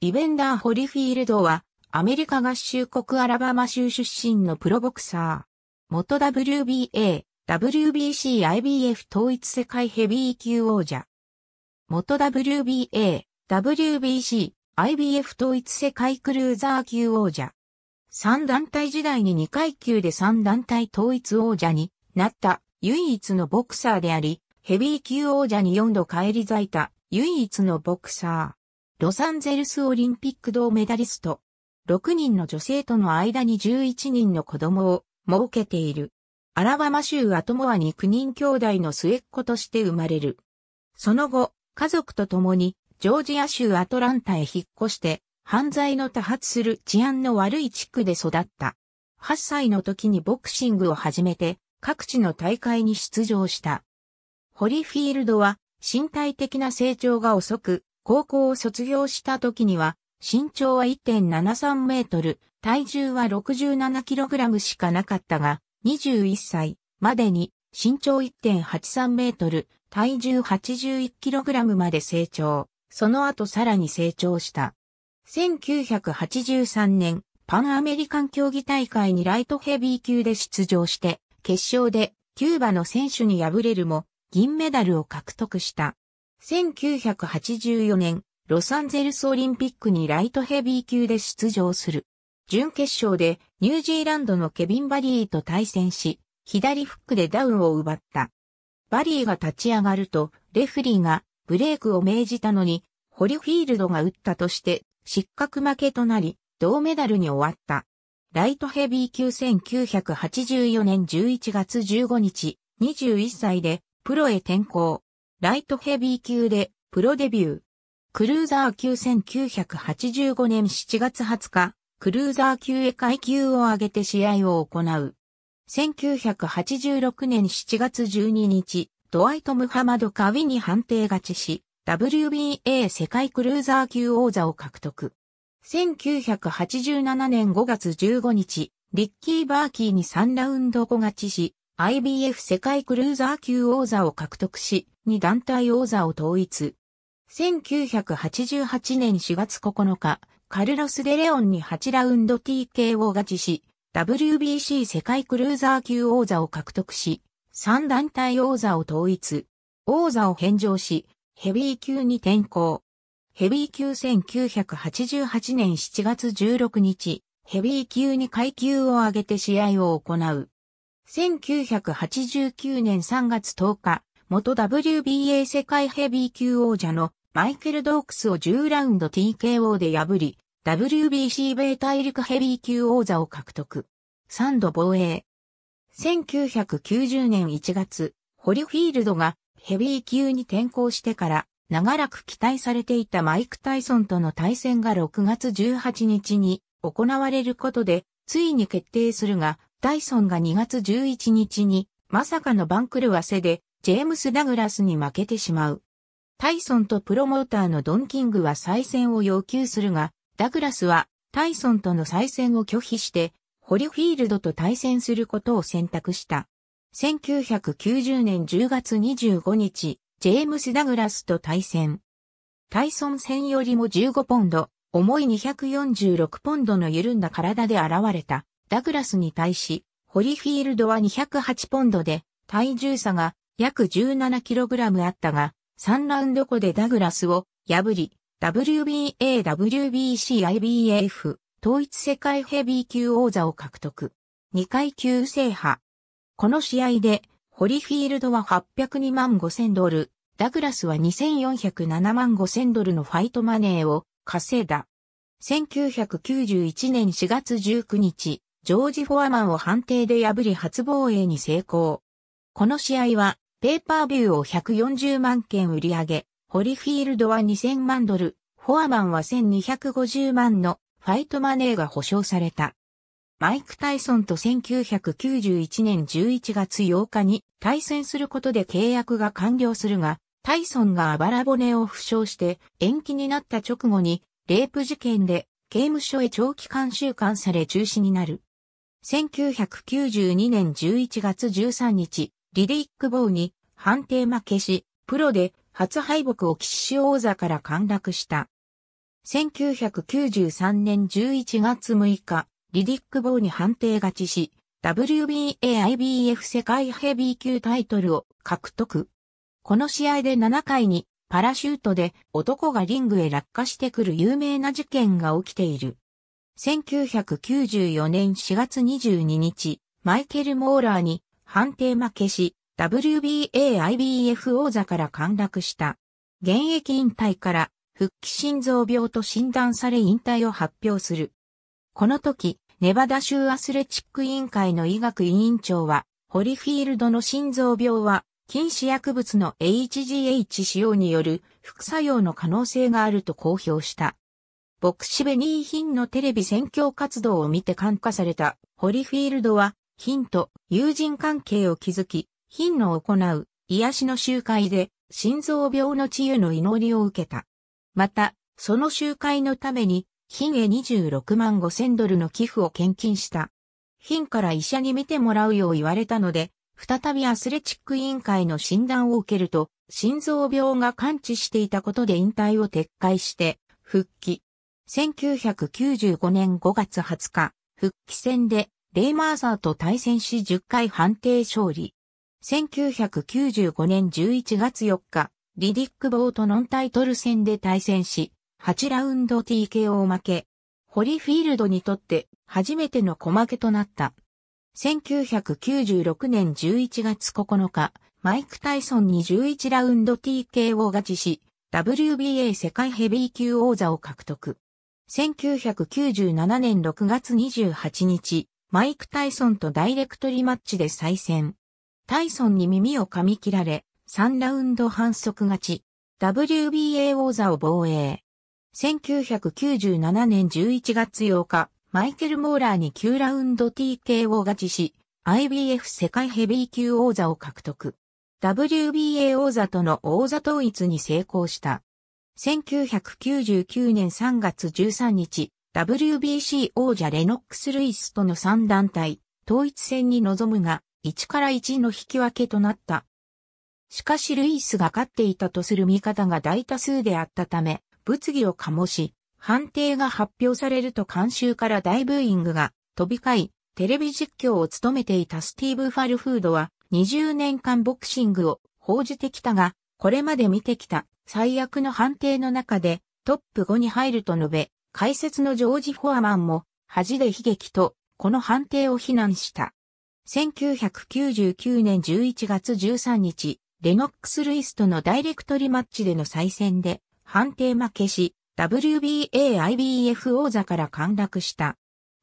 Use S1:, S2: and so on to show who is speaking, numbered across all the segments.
S1: リベンダー・ホリフィールドは、アメリカ合衆国アラバマ州出身のプロボクサー。元 WBA、WBC、IBF 統一世界ヘビー級王者。元 WBA、WBC、IBF 統一世界クルーザー級王者。3団体時代に2階級で3団体統一王者になった唯一のボクサーであり、ヘビー級王者に4度返り咲いた唯一のボクサー。ロサンゼルスオリンピック銅メダリスト、6人の女性との間に11人の子供を設けている。アラバマ州アトモアに9人兄弟の末っ子として生まれる。その後、家族と共にジョージア州アトランタへ引っ越して、犯罪の多発する治安の悪い地区で育った。8歳の時にボクシングを始めて、各地の大会に出場した。ホリフィールドは身体的な成長が遅く、高校を卒業した時には、身長は1.73メートル、体重は67キログラムしかなかったが、21歳までに身長1.83メートル、体重81キログラムまで成長。その後さらに成長した。1983年、パンアメリカン競技大会にライトヘビー級で出場して、決勝でキューバの選手に敗れるも、銀メダルを獲得した。1984年、ロサンゼルスオリンピックにライトヘビー級で出場する。準決勝でニュージーランドのケビン・バリーと対戦し、左フックでダウンを奪った。バリーが立ち上がると、レフリーがブレイクを命じたのに、ホリフィールドが打ったとして、失格負けとなり、銅メダルに終わった。ライトヘビー級1984年11月15日、21歳でプロへ転向。ライトヘビー級でプロデビュー。クルーザー級1985年7月20日、クルーザー級へ階級を上げて試合を行う。1986年7月12日、ドワイト・ムハマド・カウィに判定勝ちし、WBA 世界クルーザー級王座を獲得。1987年5月15日、リッキー・バーキーに3ラウンド5勝ちし、IBF 世界クルーザー級王座を獲得し、に団体王座を統一。1988年4月9日、カルロス・デレオンに8ラウンド TKO 勝ちし、WBC 世界クルーザー級王座を獲得し、3団体王座を統一。王座を返上し、ヘビー級に転向。ヘビー級1988年7月16日、ヘビー級に階級を上げて試合を行う。1989年3月10日、元 WBA 世界ヘビー級王者のマイケル・ドークスを10ラウンド TKO で破り、WBC 米大陸ヘビー級王座を獲得。3度防衛。1990年1月、ホリフィールドがヘビー級に転向してから、長らく期待されていたマイク・タイソンとの対戦が6月18日に行われることで、ついに決定するが、タイソンが2月11日に、まさかの番狂わせでジェームス・ダグラスに負けてしまう。タイソンとプロモーターのドン・キングは再戦を要求するが、ダグラスはタイソンとの再戦を拒否して、ホリフィールドと対戦することを選択した。1990年10月25日、ジェームス・ダグラスと対戦。タイソン戦よりも15ポンド、重い246ポンドの緩んだ体で現れたダグラスに対し、ホリフィールドは208ポンドで、体重差が約 17kg あったが、3ラウンド後でダグラスを破り、WBA、WBC、IBF a、統一世界ヘビー級王座を獲得。2階級制覇。この試合で、ホリフィールドは802万5千ドル、ダグラスは2407万5千ドルのファイトマネーを稼いだ。1991年4月19日、ジョージ・フォアマンを判定で破り初防衛に成功。この試合はペーパービューを140万件売り上げ、ホリフィールドは2000万ドル、フォアマンは1250万のファイトマネーが保証された。マイク・タイソンと1991年11月8日に対戦することで契約が完了するが、タイソンがあばら骨を負傷して延期になった直後に、レイプ事件で刑務所へ長期間収監され中止になる。1992年11月13日、リディック・ボウに判定負けし、プロで初敗北を騎士王座から陥落した。1993年11月6日、リディック・ボウに判定勝ちし、WBA、IBF 世界ヘビー級タイトルを獲得。この試合で7回にパラシュートで男がリングへ落下してくる有名な事件が起きている。1994年4月22日、マイケル・モーラーに判定負けし、WBA-IBF 王座から陥落した。現役引退から復帰心臓病と診断され引退を発表する。この時、ネバダ州アスレチック委員会の医学委員長は、ホリフィールドの心臓病は、禁止薬物の HGH 使用による副作用の可能性があると公表した。ボクシベニーヒンのテレビ選挙活動を見て感化されたホリフィールドは貧と友人関係を築き、貧の行う癒しの集会で心臓病の治癒の祈りを受けた。また、その集会のために、貧へ26万5千ドルの寄付を献金した。貧から医者に診てもらうよう言われたので、再びアスレチック委員会の診断を受けると、心臓病が感知していたことで引退を撤回して、復帰。1995年5月20日、復帰戦でレイマーサーと対戦し10回判定勝利。1995年11月4日、リディック・ボーとノンタイトル戦で対戦し、8ラウンド TKO を負け、ホリフィールドにとって初めての小負けとなった。1996年11月9日、マイク・タイソンに11ラウンド TKO 勝ちし、WBA 世界ヘビー級王座を獲得。1997年6月28日、マイク・タイソンとダイレクトリマッチで再戦。タイソンに耳を噛み切られ、3ラウンド反則勝ち。WBA 王座を防衛。1997年11月8日、マイケル・モーラーに9ラウンド TKO 勝ちし、IBF 世界ヘビー級王座を獲得。WBA 王座との王座統一に成功した。1999年3月13日、WBC 王者レノックス・ルイスとの3団体、統一戦に臨むが、1から1の引き分けとなった。しかしルイスが勝っていたとする見方が大多数であったため、物議を醸し、判定が発表されると監修から大ブーイングが飛び交い、テレビ実況を務めていたスティーブ・ファルフードは20年間ボクシングを報じてきたが、これまで見てきた最悪の判定の中でトップ5に入ると述べ、解説のジョージ・フォアマンも、恥で悲劇と、この判定を非難した。1999年11月13日、レノックス・ルイスとのダイレクトリマッチでの再戦で、判定負けし、WBA IBF 王座から陥落した。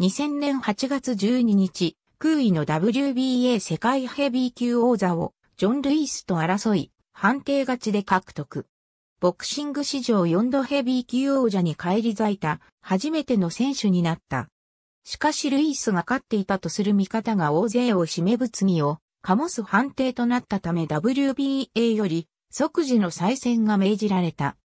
S1: 2000年8月12日、空位の WBA 世界ヘビー級王座をジョン・ルイスと争い、判定勝ちで獲得。ボクシング史上4度ヘビー級王者に返り咲いた、初めての選手になった。しかしルイスが勝っていたとする見方が大勢を締め物議を、醸す判定となったため WBA より即時の再戦が命じられた。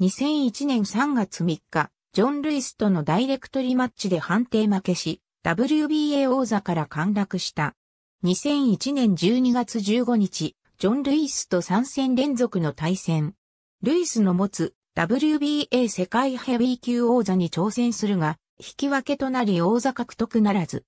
S1: 2001年3月3日、ジョン・ルイスとのダイレクトリマッチで判定負けし、WBA 王座から陥落した。2001年12月15日、ジョン・ルイスと3戦連続の対戦。ルイスの持つ WBA 世界ヘビー級王座に挑戦するが、引き分けとなり王座獲得ならず。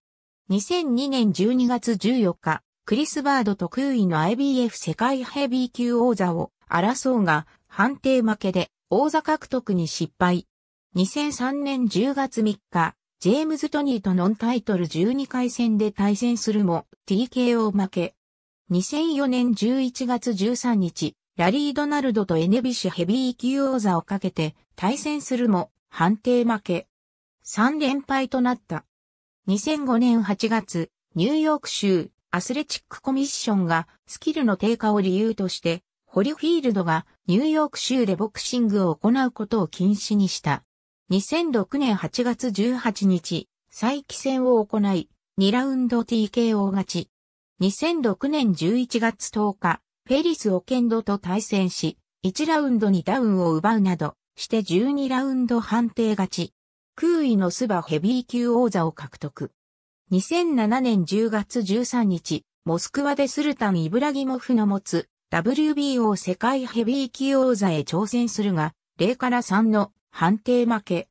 S1: 2002年12月14日、クリス・バード特有位の IBF 世界ヘビー級王座を争うが、判定負けで王座獲得に失敗。2003年10月3日、ジェームズ・トニーとノンタイトル12回戦で対戦するも TKO 負け。2004年11月13日、ラリー・ドナルドとエネビシヘビー級王座をかけて対戦するも判定負け。3連敗となった。2005年8月、ニューヨーク州アスレチックコミッションがスキルの低下を理由として、ホリフィールドがニューヨーク州でボクシングを行うことを禁止にした。2006年8月18日、再起戦を行い、2ラウンド TKO 勝ち。2006年11月10日、フェリス・オケンドと対戦し、1ラウンドにダウンを奪うなど、して12ラウンド判定勝ち。空位のスバヘビー級王座を獲得。2007年10月13日、モスクワでスルタン・イブラギモフの持つ WBO 世界ヘビー級王座へ挑戦するが、0から3の判定負け。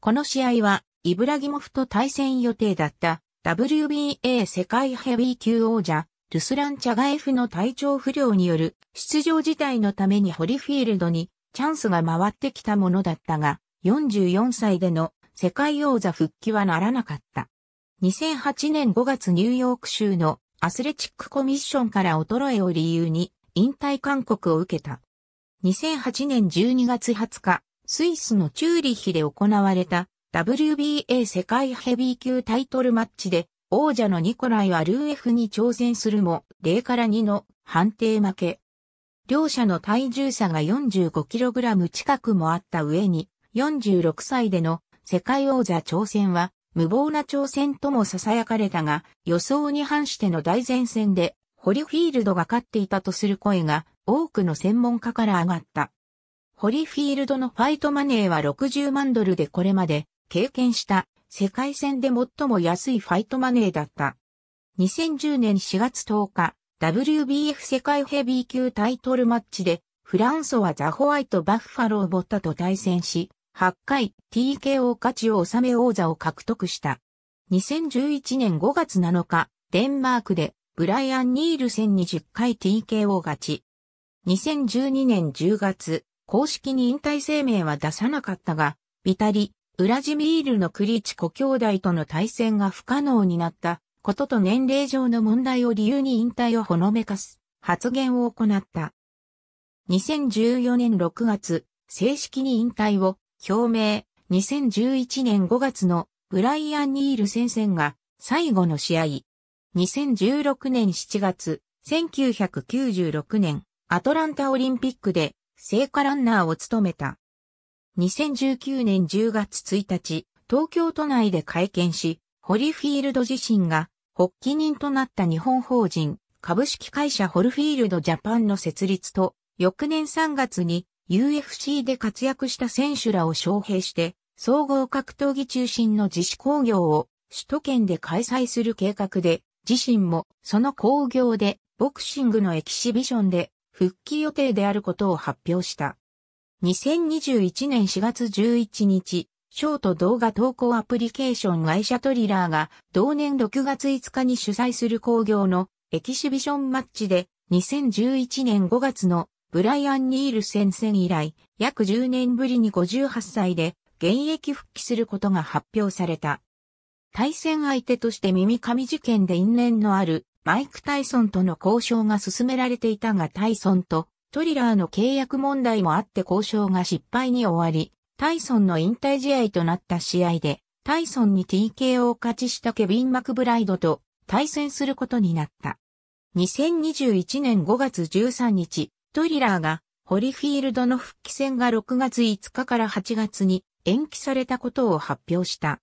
S1: この試合は、イブラギモフと対戦予定だった WBA 世界ヘビー級王者ルスラン・チャガエフの体調不良による出場自体のためにホリフィールドにチャンスが回ってきたものだったが、44歳での世界王座復帰はならなかった。2008年5月ニューヨーク州のアスレチックコミッションから衰えを理由に引退勧告を受けた。2008年12月20日、スイスのチューリヒで行われた WBA 世界ヘビー級タイトルマッチで王者のニコライはルーエフに挑戦するも、0から2の判定負け。両者の体重差が 45kg 近くもあった上に、46歳での世界王座挑戦は、無謀な挑戦とも囁かれたが、予想に反しての大前線で、ホリフィールドが勝っていたとする声が、多くの専門家から上がった。ホリフィールドのファイトマネーは60万ドルでこれまで、経験した世界戦で最も安いファイトマネーだった。2010年4月10日、WBF 世界ヘビー級タイトルマッチで、フランソはザ・ホワイト・バッファロー・ボッタと対戦し、8回 TKO 勝ちを収め王座を獲得した。2011年5月7日、デンマークでブライアン・ニールセンに10回 TKO 勝ち。2012年10月、公式に引退声明は出さなかったが、ビタリ、ウラジミールのクリーチコ兄弟との対戦が不可能になったことと年齢上の問題を理由に引退をほのめかす発言を行った。2014年6月、正式に引退を表明、2011年5月のブライアン・ニール戦線が最後の試合。2016年7月、1996年、アトランタオリンピックで聖火ランナーを務めた。2019年10月1日、東京都内で会見し、ホリフィールド自身が発起人となった日本法人株式会社ホルフィールドジャパンの設立と、翌年3月に UFC で活躍した選手らを招聘して、総合格闘技中心の自主工業を首都圏で開催する計画で、自身もその工業でボクシングのエキシビションで復帰予定であることを発表した。2021年4月11日、ショート動画投稿アプリケーション会社トリラーが同年6月5日に主催する工業のエキシビションマッチで2011年5月のブライアン・ニール戦線以来約10年ぶりに58歳で現役復帰することが発表された。対戦相手として耳髪事件で因縁のあるマイク・タイソンとの交渉が進められていたがタイソンとトリラーの契約問題もあって交渉が失敗に終わり、タイソンの引退試合となった試合で、タイソンに TKO を勝ちしたケビン・マクブライドと対戦することになった。2021年5月13日、トリラーがホリフィールドの復帰戦が6月5日から8月に延期されたことを発表した。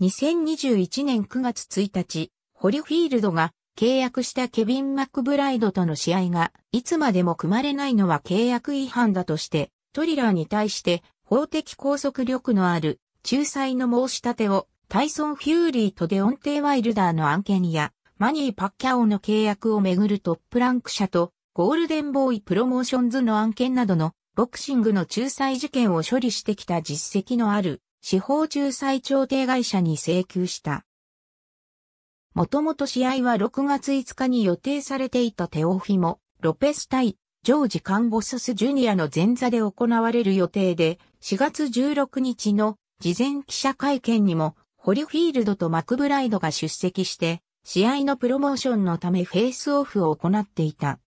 S1: 2021年9月1日、ホリフィールドが契約したケビン・マックブライドとの試合がいつまでも組まれないのは契約違反だとして、トリラーに対して法的拘束力のある仲裁の申し立てをタイソン・フューリーとデオンテイ・ワイルダーの案件やマニー・パッキャオの契約をめぐるトップランク社とゴールデンボーイ・プロモーションズの案件などのボクシングの仲裁事件を処理してきた実績のある司法仲裁調停会社に請求した。もともと試合は6月5日に予定されていたテオフィモ・ロペス対ジョージ・カンボスス・ジュニアの前座で行われる予定で、4月16日の事前記者会見にも、ホリフィールドとマクブライドが出席して、試合のプロモーションのためフェイスオフを行っていた。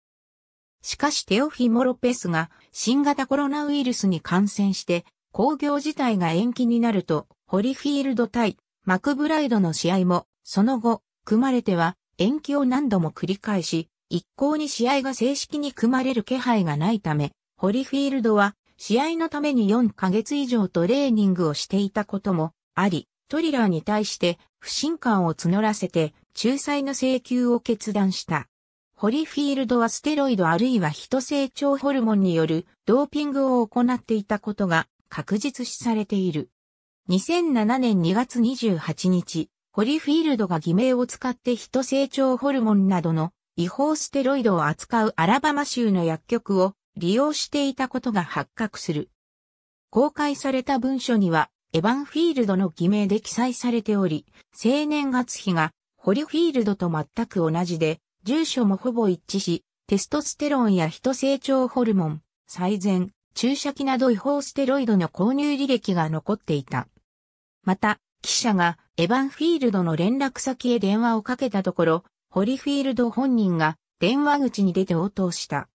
S1: しかしテオフィモ・ロペスが新型コロナウイルスに感染して、工業自体が延期になると、ホリフィールド対マクブライドの試合も、その後、組まれては延期を何度も繰り返し、一向に試合が正式に組まれる気配がないため、ホリフィールドは試合のために4ヶ月以上トレーニングをしていたこともあり、トリラーに対して不信感を募らせて仲裁の請求を決断した。ホリフィールドはステロイドあるいは人成長ホルモンによるドーピングを行っていたことが確実視されている。2007年2月28日、ホリフィールドが偽名を使って人成長ホルモンなどの違法ステロイドを扱うアラバマ州の薬局を利用していたことが発覚する。公開された文書には、エヴァンフィールドの偽名で記載されており、青年月日がホリフィールドと全く同じで、住所もほぼ一致し、テストステロンや人成長ホルモン、最善、注射器など違法ステロイドの購入履歴が残っていた。また、記者がエヴァンフィールドの連絡先へ電話をかけたところ、ホリフィールド本人が電話口に出て応答した。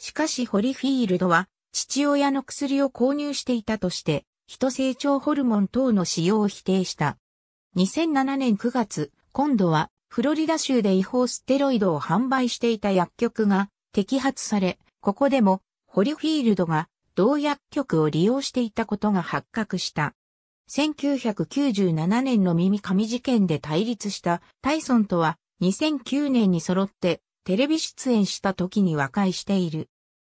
S1: しかしホリフィールドは父親の薬を購入していたとして、人成長ホルモン等の使用を否定した。2007年9月、今度はフロリダ州で違法ステロイドを販売していた薬局が摘発され、ここでもホリフィールドが同薬局を利用していたことが発覚した。1997年の耳紙事件で対立したタイソンとは2009年に揃ってテレビ出演した時に和解している。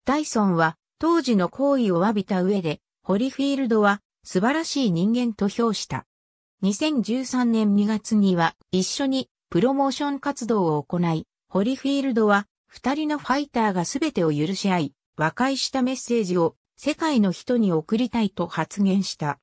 S1: タイソンは当時の行為を詫びた上で、ホリフィールドは素晴らしい人間と評した。2013年2月には一緒にプロモーション活動を行い、ホリフィールドは二人のファイターが全てを許し合い、和解したメッセージを世界の人に送りたいと発言した。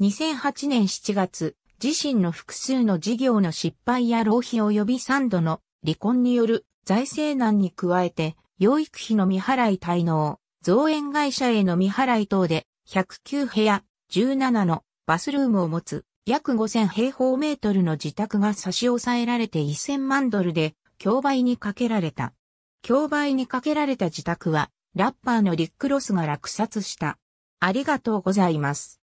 S1: 2008年7月、自身の複数の事業の失敗や浪費及び3度の離婚による財政難に加えて、養育費の未払い滞納、造園会社への未払い等で、109部屋、17のバスルームを持つ、約5000平方メートルの自宅が差し押さえられて1000万ドルで、競売にかけられた。競売にかけられた自宅は、ラッパーのリック・ロスが落札した。ありがとうございます。